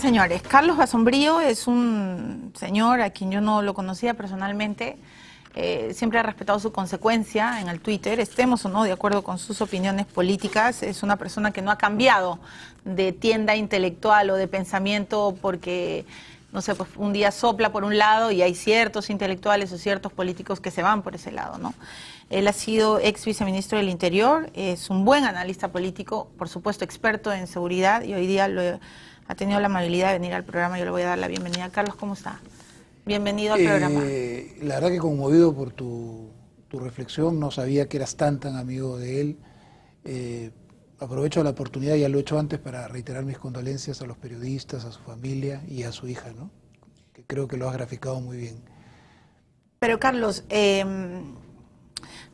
señores. Carlos Basombrío es un señor a quien yo no lo conocía personalmente. Eh, siempre ha respetado su consecuencia en el Twitter, estemos o no de acuerdo con sus opiniones políticas, es una persona que no ha cambiado de tienda intelectual o de pensamiento porque, no sé, pues un día sopla por un lado y hay ciertos intelectuales o ciertos políticos que se van por ese lado, ¿no? Él ha sido ex viceministro del Interior, es un buen analista político, por supuesto experto en seguridad y hoy día lo ha tenido la amabilidad de venir al programa. Yo le voy a dar la bienvenida. Carlos, ¿cómo está? Bienvenido al eh, programa. La verdad que conmovido por tu, reflexión, no sabía que eras tan tan amigo de él. Eh, aprovecho la oportunidad, ya lo he hecho antes, para reiterar mis condolencias a los periodistas, a su familia y a su hija, ¿no? Que creo que lo has graficado muy bien. Pero Carlos, eh,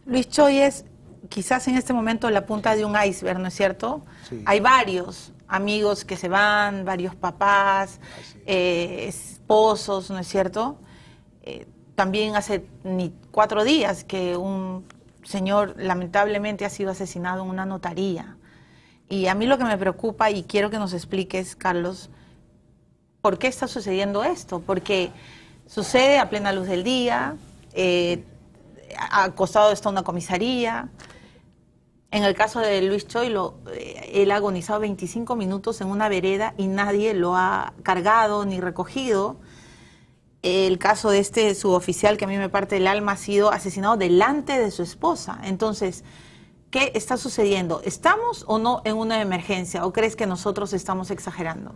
Luis Choyes quizás en este momento la punta de un iceberg, ¿no es cierto? Hay varios amigos que se van, varios papás, eh, esposos, ¿no es cierto? Eh, también hace ni cuatro días que un señor lamentablemente ha sido asesinado en una notaría. Y a mí lo que me preocupa y quiero que nos expliques, Carlos, ¿por qué está sucediendo esto? Porque sucede a plena luz del día, eh, acostado está una comisaría, en el caso de Luis Choi, eh, él ha agonizado 25 minutos en una vereda y nadie lo ha cargado ni recogido. El caso de este suboficial que a mí me parte el alma ha sido asesinado delante de su esposa. Entonces, ¿qué está sucediendo? ¿Estamos o no en una emergencia? ¿O crees que nosotros estamos exagerando?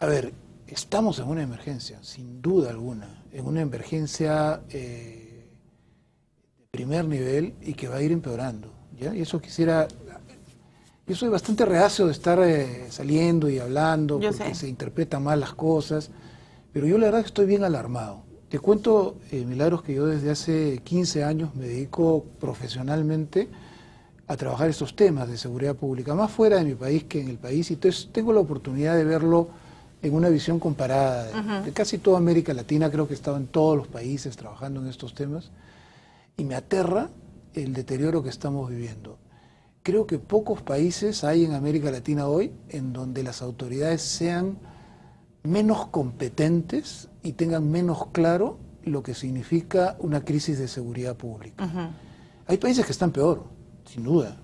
A ver, estamos en una emergencia, sin duda alguna. En una emergencia eh, de primer nivel y que va a ir empeorando ¿ya? Y eso quisiera... Yo soy bastante reacio de estar eh, saliendo y hablando, porque se interpreta mal las cosas, pero yo la verdad que estoy bien alarmado. Te cuento, eh, Milagros, que yo desde hace 15 años me dedico profesionalmente a trabajar estos temas de seguridad pública, más fuera de mi país que en el país, y entonces tengo la oportunidad de verlo en una visión comparada de, casi toda América Latina, creo que he estado en todos los países trabajando en estos temas, y me aterra el deterioro que estamos viviendo. Creo que pocos países hay en América Latina hoy en donde las autoridades sean menos competentes y tengan menos claro lo que significa una crisis de seguridad pública. Hay países que están peor, sin duda,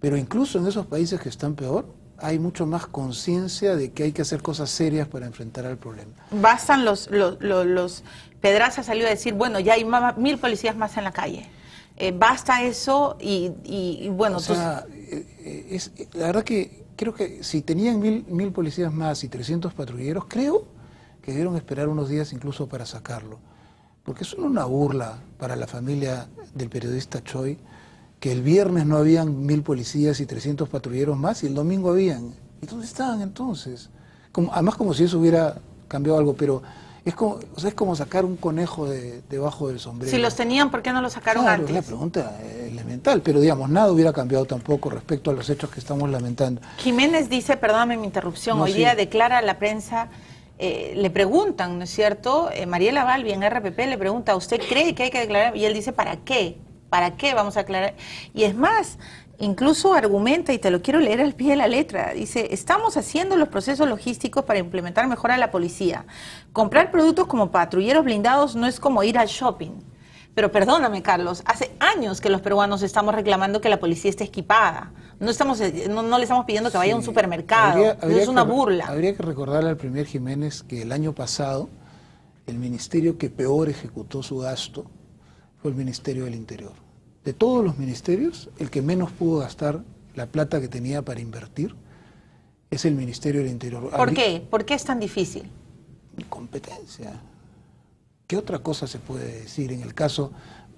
pero incluso en esos países que están peor hay mucho más conciencia de que hay que hacer cosas serias para enfrentar al problema. Bastan los, los, los, los Pedraza salió a decir, bueno, ya hay mil policías más en la calle. Eh, ¿Basta eso? Y, bueno, o eh, eh, es, la verdad que creo que si tenían mil, mil policías más y 300 patrulleros, creo que debieron esperar unos días incluso para sacarlo. Porque es una burla para la familia del periodista Choi que el viernes no habían mil policías y 300 patrulleros más y el domingo habían. ¿Y dónde estaban entonces? Como, además como si eso hubiera cambiado algo, pero es como, sacar un conejo de, debajo del sombrero. Si los tenían, ¿por qué no los sacaron claro, antes? Es la pregunta elemental, pero digamos, nada hubiera cambiado tampoco respecto a los hechos que estamos lamentando. Jiménez dice, perdóname mi interrupción, hoy día declara a la prensa, eh, le preguntan, ¿no es cierto? Eh, Mariela Valbi en RPP le pregunta, ¿usted cree que hay que declarar? Y él dice, ¿para qué? ¿Para qué vamos a declarar? Y es más, incluso argumenta, y te lo quiero leer al pie de la letra, dice, estamos haciendo los procesos logísticos para implementar mejor a la policía. Comprar productos como patrulleros blindados no es como ir al shopping. Pero perdóname, Carlos, hace años que los peruanos estamos reclamando que la policía esté equipada. No, estamos, eh, no, le estamos pidiendo que vaya a un supermercado. es una burla. Habría que recordarle al primer Jiménez que el año pasado el ministerio que peor ejecutó su gasto fue el Ministerio del Interior de todos los ministerios, el que menos pudo gastar la plata que tenía para invertir es el Ministerio del Interior. ¿Por qué? ¿Por qué es tan difícil? Competencia. ¿Qué otra cosa se puede decir en el caso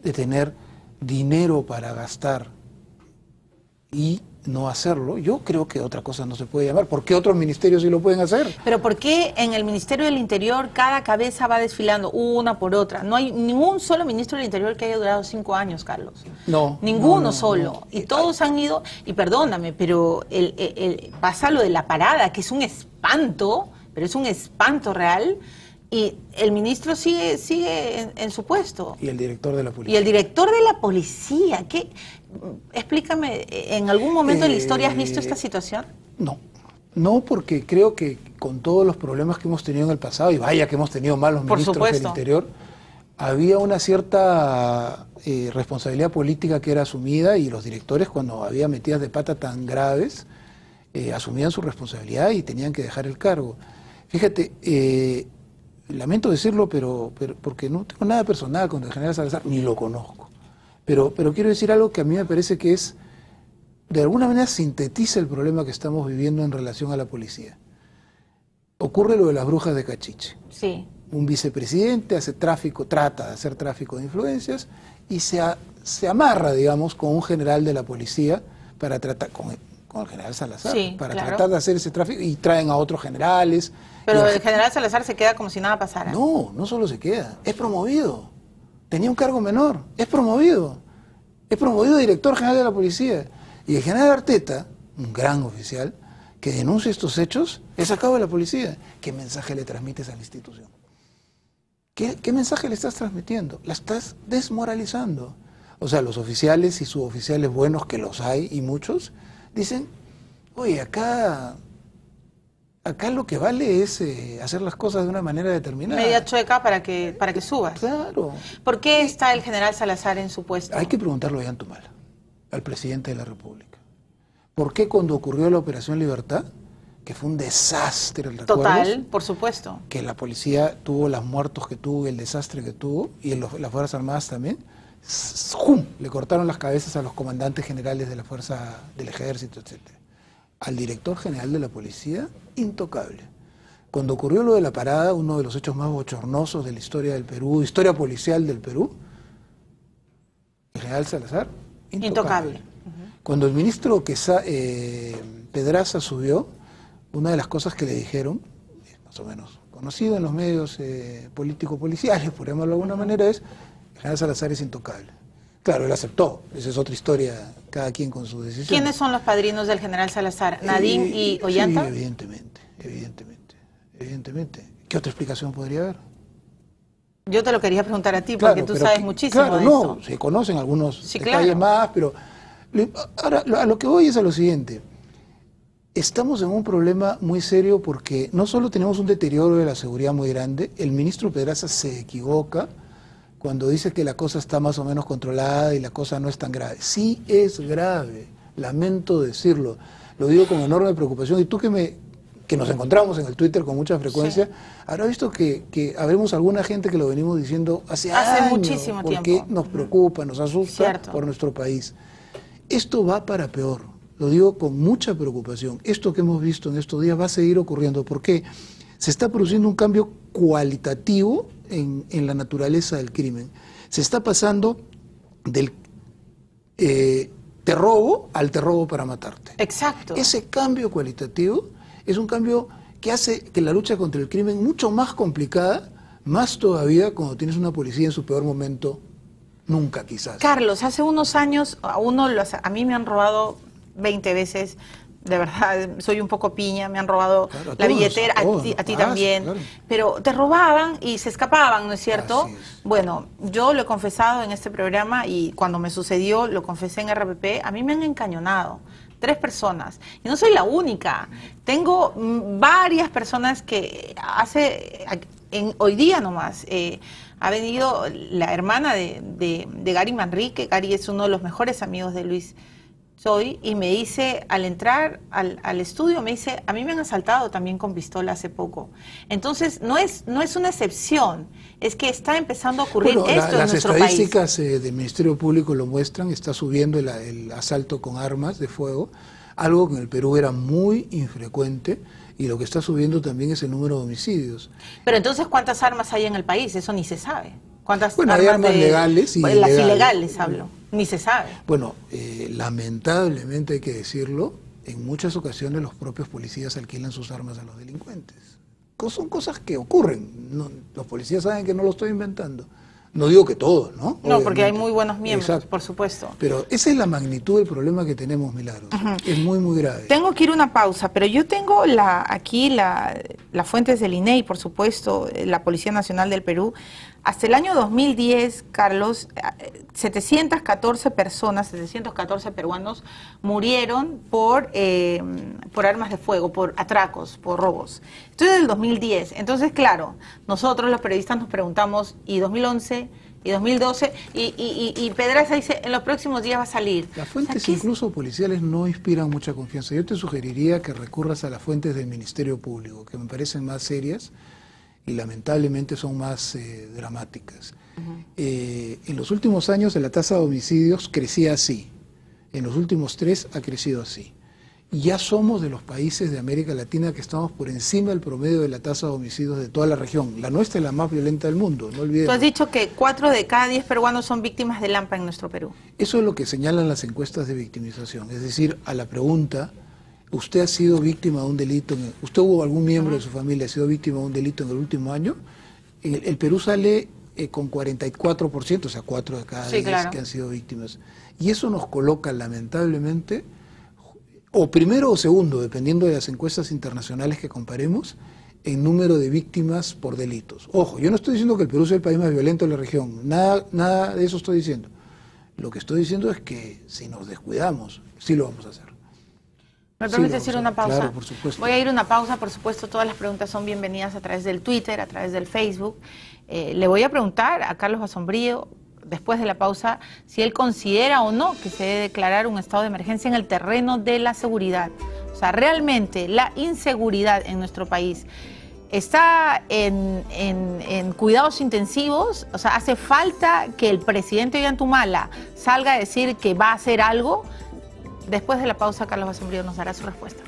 de tener dinero para gastar y no hacerlo, yo creo que otra cosa no se puede llamar. ¿Por qué otros ministerios sí lo pueden hacer? Pero ¿por qué en el Ministerio del Interior cada cabeza va desfilando una por otra? No hay ningún solo ministro del Interior que haya durado cinco años, Carlos. No. Ninguno solo. Y todos han ido, y perdóname, pero el, el, pasa lo de la parada, que es un espanto, pero es un espanto real. Y el ministro sigue, sigue en, en, su puesto. Y el director de la policía. Y el director de la policía. ¿Qué, Explícame, ¿en algún momento de la historia has visto esta eh, situación? No, no, porque creo que con todos los problemas que hemos tenido en el pasado, y vaya que hemos tenido malos ministros del Interior, había una cierta eh, responsabilidad política que era asumida y los directores, cuando había metidas de pata tan graves, eh, asumían su responsabilidad y tenían que dejar el cargo. Fíjate, lamento decirlo, pero, porque no tengo nada personal con el general Salazar, ni lo conozco. Pero, pero quiero decir algo que a mí me parece que es, de alguna manera sintetiza el problema que estamos viviendo en relación a la policía. Ocurre lo de las brujas de Cachiche. Sí. Un vicepresidente hace tráfico, trata de hacer tráfico de influencias y se, se amarra, digamos, con un general de la policía para tratar, con, con el general Salazar, para tratar de hacer ese tráfico y traen a otros generales. Pero el general Salazar se queda como si nada pasara. No, no solo se queda, es promovido tenía un cargo menor, es promovido, es promovido director general de la policía. Y el general Arteta, un gran oficial, que denuncia estos hechos, es sacado de la policía. ¿Qué mensaje le transmites a la institución? ¿Qué, ¿Qué, mensaje le estás transmitiendo? La estás desmoralizando. O sea, los oficiales y suboficiales buenos, que los hay y muchos, dicen, oye, acá acá lo que vale es eh, hacer las cosas de una manera determinada. Media chueca para que, para que subas. Claro. ¿Por qué está el general Salazar en su puesto? Hay que preguntarlo a mal, al presidente de la República. ¿Por qué cuando ocurrió la Operación Libertad, que fue un desastre el Total, por supuesto. Que la policía tuvo los muertos que tuvo, el desastre que tuvo, y las Fuerzas Armadas también, le cortaron las cabezas a los comandantes generales de la fuerza del ejército, etcétera al director general de la policía intocable. Cuando ocurrió lo de la parada, uno de los hechos más bochornosos de la historia del Perú, historia policial del Perú, el general Salazar, intocable. Cuando el ministro eh, Pedraza subió, una de las cosas que le dijeron, más o menos conocido en los medios eh, políticos policiales por llamarlo de alguna manera, es, el general Salazar es intocable. Claro, él aceptó. Esa es otra historia, cada quien con su decisión. ¿Quiénes son los padrinos del general Salazar? Eh, ¿Nadín y Ollanta? evidentemente, evidentemente, evidentemente. ¿Qué otra explicación podría haber? Yo te lo quería preguntar a ti, porque tú sabes muchísimo claro, eso. no, se conocen algunos detalles más, pero... Ahora, a lo que voy es a lo siguiente. Estamos en un problema muy serio porque no solo tenemos un deterioro de la seguridad muy grande, el ministro Pedraza se equivoca, cuando dice que la cosa está más o menos controlada y la cosa no es tan grave. Sí es grave, lamento decirlo. Lo digo con enorme preocupación. Y tú que me que nos encontramos en el Twitter con mucha frecuencia, habrá visto que, habremos alguna gente que lo venimos diciendo hace, hace años, muchísimo porque nos preocupa, nos asusta por nuestro país. Esto va para peor, lo digo con mucha preocupación. Esto que hemos visto en estos días va a seguir ocurriendo porque se está produciendo un cambio cualitativo en, la naturaleza del crimen. Se está pasando del eh, te robo al te robo para matarte. Exacto. Ese cambio cualitativo es un cambio que hace que la lucha contra el crimen mucho más complicada, más todavía cuando tienes una policía en su peor momento, nunca quizás. Carlos, hace unos años a uno a mí me han robado 20 veces, de verdad, soy un poco piña, me han robado la billetera, a, ti, también, pero te robaban y se escapaban, ¿no es cierto? Bueno, yo lo he confesado en este programa y cuando me sucedió, lo confesé en RPP, a mí me han encañonado tres personas. Y no soy la única. Tengo mm, varias personas que hace, hoy día nomás, eh, ha venido la hermana de, de Gary Manrique. Gary es uno de los mejores amigos de Luis soy y me dice, al entrar al, al, estudio, me dice, a mí me han asaltado también con pistola hace poco. Entonces, no es, no es una excepción, es que está empezando a ocurrir esto en nuestro país. Las estadísticas eh, del Ministerio Público lo muestran, está subiendo el, asalto con armas de fuego, algo que en el Perú era muy infrecuente y lo que está subiendo también es el número de homicidios. Pero entonces, ¿cuántas armas hay en el país? Eso ni se sabe. ¿Cuántas bueno, armas hay armas legales y Las ilegales, hablo. Ni se sabe. Bueno, eh, lamentablemente hay que decirlo, en muchas ocasiones los propios policías alquilan sus armas a los delincuentes. Son cosas que ocurren. No, los policías saben que no lo estoy inventando. No digo que todos, ¿no? No, porque hay muy buenos miembros, por supuesto. Pero esa es la magnitud del problema que tenemos, Milagros. Es muy, muy grave. Tengo que ir a una pausa, pero yo tengo la, aquí las la fuentes del INEI, e por supuesto, eh, la Policía Nacional del Perú hasta el año 2010, Carlos, 714 eh, personas, 714 peruanos murieron por, eh, por armas de fuego, por atracos, por robos. Esto es del 2010. Entonces, claro, nosotros los periodistas nos preguntamos, ¿y 2011? y 2012, y, y, y, Pedraza dice, en los próximos días va a salir. Las fuentes incluso policiales no inspiran mucha confianza. Yo te sugeriría que recurras a las fuentes del Ministerio Público, que me parecen más serias, y lamentablemente son más eh, dramáticas. Eh, en los últimos años la tasa de homicidios crecía así, en los últimos tres ha crecido así. Ya somos de los países de América Latina que estamos por encima del promedio de la tasa de homicidios de toda la región. La nuestra es la más violenta del mundo, no olvides has dicho que cuatro de cada diez peruanos son víctimas de Lampa en nuestro Perú. Eso es lo que señalan las encuestas de victimización. Es decir, a la pregunta, ¿Usted ha sido víctima de un delito? ¿Usted hubo algún miembro de su familia ha sido víctima de un delito en el último año? El, Perú sale eh, con 44%, o sea, 4 de cada 10 que han sido víctimas. Y eso nos coloca, lamentablemente, o primero o segundo, dependiendo de las encuestas internacionales que comparemos, en número de víctimas por delitos. Ojo, yo no estoy diciendo que el Perú sea el país más violento de la región, nada, nada de eso estoy diciendo. Lo que estoy diciendo es que si nos descuidamos, sí lo vamos a hacer. ¿Me permite una pausa? Voy a ir una pausa, por supuesto, todas las preguntas son bienvenidas a través del Twitter, a través del Facebook. Eh, le voy a preguntar a Carlos Asombrío, después de la pausa, si él considera o no que se debe declarar un estado de emergencia en el terreno de la seguridad. O sea, realmente la inseguridad en nuestro país está en, en, cuidados intensivos, o sea, hace falta que el presidente Ollantumala salga a decir que va a hacer algo. Después de la pausa, Carlos Basombrío nos dará su respuesta.